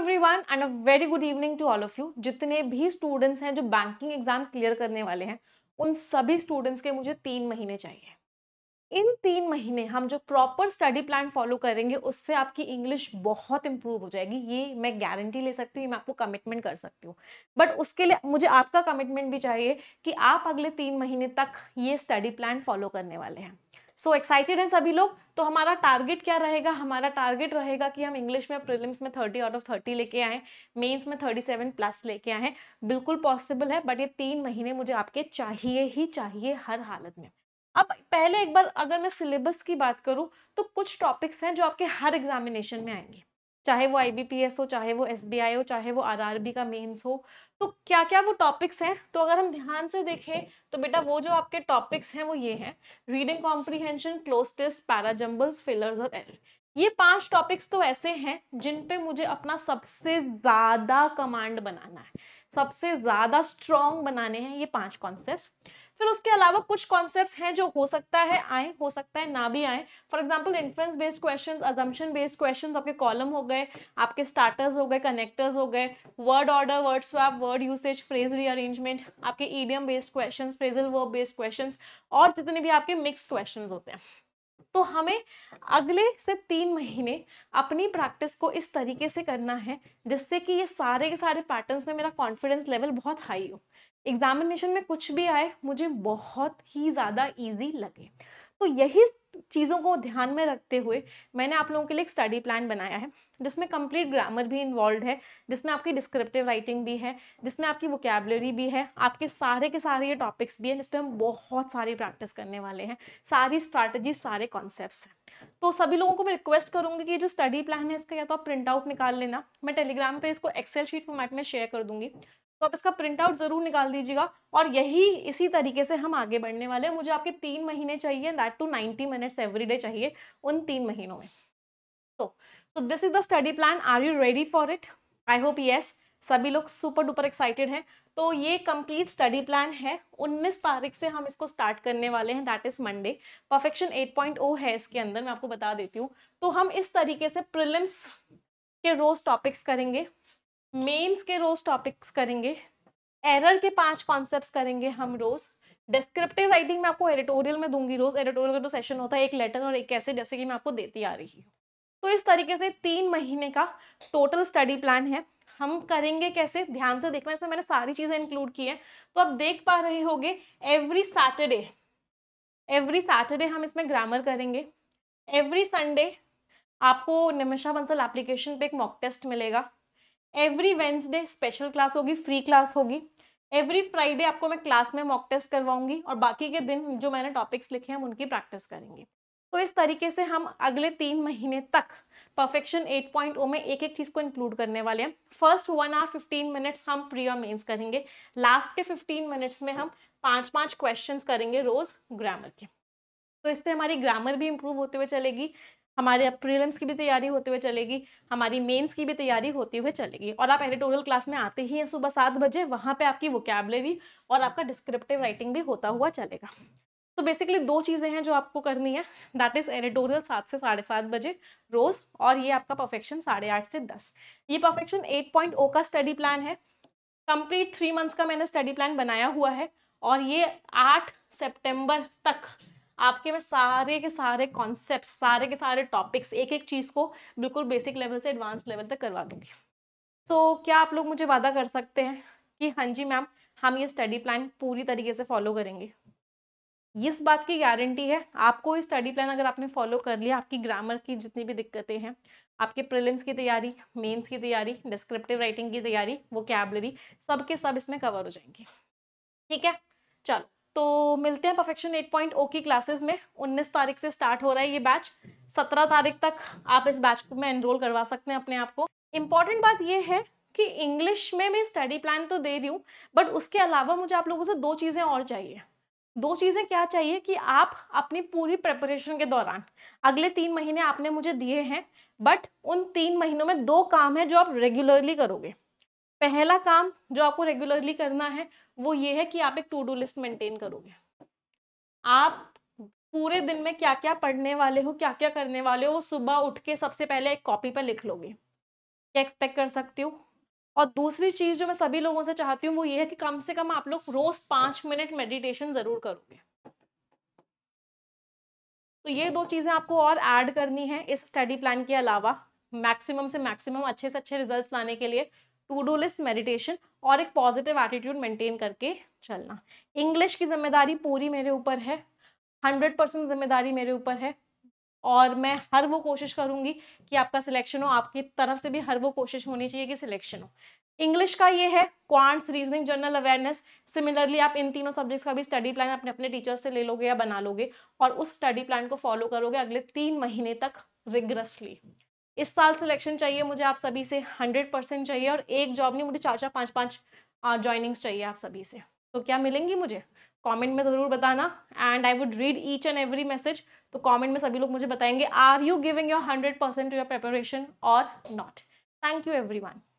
everyone and a very good evening to all of you जितने भी students हैं जो बैंकिंग एग्जाम क्लियर करने वाले हैं उन सभी स्टूडेंट्स के मुझे तीन महीने चाहिए इन तीन महीने हम जो प्रॉपर स्टडी प्लान फॉलो करेंगे उससे आपकी इंग्लिश बहुत इंप्रूव हो जाएगी ये मैं गारंटी ले सकती हूँ मैं आपको कमिटमेंट कर सकती हूँ बट उसके लिए मुझे आपका कमिटमेंट भी चाहिए कि आप अगले तीन महीने तक ये स्टडी प्लान फॉलो करने वाले हैं सो एक्साइटेड हैं सभी लोग तो हमारा टारगेट क्या रहेगा हमारा टारगेट रहेगा कि हम इंग्लिश में प्रीलिम्स में थर्टी आउट ऑफ थर्टी लेके आएँ मेंस में थर्टी सेवन प्लस लेके आएँ बिल्कुल पॉसिबल है बट ये तीन महीने मुझे आपके चाहिए ही चाहिए हर हालत में अब पहले एक बार अगर मैं सिलेबस की बात करूँ तो कुछ टॉपिक्स हैं जो आपके हर एग्जामिनेशन में आएंगे चाहे वो एस हो चाहे वो आई हो चाहे वो बी का मेन्स हो तो क्या क्या वो टॉपिक्स हैं तो अगर हम ध्यान से देखें तो बेटा वो जो आपके टॉपिक्स हैं वो ये हैं reading comprehension cloze test parajumbles fillers और एर ये पांच टॉपिक्स तो ऐसे हैं जिन पे मुझे अपना सबसे ज़्यादा कमांड बनाना है सबसे ज़्यादा स्ट्रॉन्ग बनाने हैं ये पांच कॉन्सेप्ट फिर उसके अलावा कुछ कॉन्सेप्ट हैं जो हो सकता है आए हो सकता है ना भी आए for example inference based question assumption based question आपके कॉलम हो गए आपके स्टार्टर्स हो गए कनेक्टर्स हो गए word order word swap word usage phrase rearrangement आपके idiom based question phrasal verb based question और जितने भी आपके मिक्स क्वेश्चन होते हैं तो हमें अगले से तीन महीने अपनी प्रैक्टिस को इस तरीके से करना है जिससे कि ये सारे के सारे पैटर्न्स में मेरा कॉन्फिडेंस लेवल बहुत हाई हो एग्जामिनेशन में कुछ भी आए मुझे बहुत ही ज़्यादा ईजी लगे तो यही चीज़ों को ध्यान में रखते हुए मैंने आप लोगों के लिए एक स्टडी प्लान बनाया है जिसमें कंप्लीट ग्रामर भी इन्वॉल्व है जिसमें आपकी डिस्क्रिप्टिव राइटिंग भी है जिसमें आपकी वोकेबलरी भी है आपके सारे के सारे ये टॉपिक्स भी हैं जिसपे हम बहुत सारी प्रैक्टिस करने वाले हैं सारी स्ट्रैटेजी सारे कॉन्सेप्ट तो सभी लोगों को मैं रिक्वेस्ट करूंगी कि जो स्टडी प्लान है इसका या तो आप प्रिंट आउट निकाल लेना मैं टेलीग्राम पे इसको एक्सेल शीट फॉर्मेट में शेयर कर दूंगी तो आप इसका प्रिंट आउट ज़रूर निकाल दीजिएगा और यही इसी तरीके से हम आगे बढ़ने वाले हैं मुझे आपके तीन महीने चाहिए that too ninety minutes every day चाहिए उन तीन महीनों में तो so this is the study plan are you ready for it I hope yes सभी लोग सुपर डुपर एक्साइटेड हैं तो ये कंप्लीट स्टडी प्लान है 19 तारीख से हम इसको स्टार्ट करने वाले हैं दैट इज़ मंडे परफेक्शन 8.0 है इसके अंदर मैं आपको बता देती हूँ तो हम इस तरीके से प्रिलिम्स के रोज़ टॉपिक्स करेंगे मेंस के रोज टॉपिक्स करेंगे एरर के पांच कॉन्सेप्ट्स करेंगे हम रोज डिस्क्रिप्टिव राइटिंग में आपको एडिटोरियल में दूंगी रोज एडिटोरियल का तो सेशन होता है एक लेटर और एक ऐसे जैसे कि मैं आपको देती आ रही हूँ तो इस तरीके से तीन महीने का टोटल स्टडी प्लान है हम करेंगे कैसे ध्यान से देखना इसमें मैंने सारी चीज़ें इंक्लूड की हैं तो आप देख पा रहे गे एवरी सैटरडे एवरी सैटरडे हम इसमें ग्रामर करेंगे एवरी संडे आपको निमिषा बंसल एप्लीकेशन पे एक मॉक टेस्ट मिलेगा एवरी वेंसडे स्पेशल क्लास होगी फ्री क्लास होगी एवरी फ्राइडे आपको मैं क्लास में मॉक टेस्ट करवाऊंगी और बाकी के दिन जो मैंने टॉपिक्स लिखे हैं हम उनकी प्रैक्टिस करेंगे तो इस तरीके से हम अगले तीन महीने तक परफेक्शन 8.0 में एक एक चीज़ को इंक्लूड करने वाले हैं first one hour fifteen minutes हम प्री और मेन्स करेंगे लास्ट के फिफ्टीन मिनट्स में हम पाँच पाँच क्वेश्चन करेंगे रोज़ ग्रामर के तो इससे हमारी ग्रामर भी इम्प्रूव होते हुए चलेगी हमारे प्रीलिम्स की भी तैयारी होते हुए चलेगी हमारी मेंस की भी तैयारी होते हुए चलेगी और आप एडिटोरियल क्लास में आते ही हैं सुबह सात बजे वहाँ पे आपकी वोकेबलरी और आपका डिस्क्रिप्टिव राइटिंग भी होता हुआ चलेगा तो बेसिकली दो चीज़ें हैं जो आपको करनी है दैट इज़ एडिटोरियल सात से साढ़े सात बजे रोज़ और ये आपका परफेक्शन साढ़े आठ से दस ये परफेक्शन एट पॉइंट ओ का स्टडी प्लान है कंप्लीट थ्री मंथ्स का मैंने स्टडी प्लान बनाया हुआ है और ये आठ सेप्टेम्बर तक आपके मैं सारे के सारे कॉन्सेप्ट सारे के सारे टॉपिक्स एक एक चीज़ को बिल्कुल बेसिक लेवल से एडवांस लेवल तक करवा दूंगी सो so, क्या आप लोग मुझे वादा कर सकते हैं कि हाँ जी मैम हम ये स्टडी प्लान पूरी तरीके से फॉलो करेंगे इस बात की गारंटी है आपको ये स्टडी प्लान अगर आपने फॉलो कर लिया आपकी ग्रामर की जितनी भी दिक्कतें हैं आपके प्रिलिम्स की तैयारी मेंस की तैयारी डिस्क्रिप्टिव राइटिंग की तैयारी वो कैबलरी सब के सब इसमें कवर हो जाएंगे ठीक है चलो तो मिलते हैं परफेक्शन एट पॉइंट ओ की क्लासेस में उन्नीस तारीख से स्टार्ट हो रहा है ये बैच सत्रह तारीख तक आप इस बैच में एनरोल करवा सकते हैं अपने आप को इम्पॉर्टेंट बात ये है कि इंग्लिश में मैं स्टडी प्लान तो दे रही हूँ बट उसके अलावा मुझे आप लोगों से दो चीज़ें और चाहिए दो चीज़ें क्या चाहिए कि आप अपनी पूरी प्रेपरेशन के दौरान अगले तीन महीने आपने मुझे दिए हैं बट उन तीन महीनों में दो काम है जो आप रेगुलरली करोगे पहला काम जो आपको रेगुलरली करना है वो ये है कि आप एक टू डू लिस्ट मेंटेन करोगे आप पूरे दिन में क्या क्या पढ़ने वाले हो क्या क्या करने वाले हो सुबह उठ के सबसे पहले एक कॉपी पर लिख लोगे क्या एक्सपेक्ट कर सकती हूँ और दूसरी चीज़ जो मैं सभी लोगों से चाहती हूँ वो ये है कि कम से कम आप लोग रोज पांच मिनट मेडिटेशन ज़रूर करोगे तो ये दो चीज़ें आपको और ऐड करनी है इस स्टडी प्लान के अलावा मैक्सिमम से मैक्सिमम अच्छे से अच्छे रिजल्ट्स लाने के लिए टू डू लिस्ट मेडिटेशन और एक पॉजिटिव एटीट्यूड मेंटेन करके चलना इंग्लिश की जिम्मेदारी पूरी मेरे ऊपर है हंड्रेड परसेंट जिम्मेदारी मेरे ऊपर है और मैं हर वो कोशिश करूँगी कि आपका सिलेक्शन हो आपकी तरफ से भी हर वो कोशिश होनी चाहिए कि सिलेक्शन हो इंग्लिश का ये है quants reasoning general awareness similarly आप इन तीनों सब्जेक्ट्स का भी स्टडी प्लान अपने अपने टीचर्स से ले लोगे या बना लोगे और उस स्टडी प्लान को फॉलो करोगे अगले तीन महीने तक रिग्रेसली इस साल सिलेक्शन चाहिए मुझे आप सभी से हंड्रेड परसेंट चाहिए और एक जॉब नहीं मुझे चार चार पाँच पाँच ज्वाइनिंग्स चाहिए आप सभी से तो क्या मिलेंगी मुझे कमेंट में ज़रूर बताना and I would read each and every message तो कमेंट में सभी लोग मुझे बताएंगे are you giving your hundred percent to your preparation और not thank you every one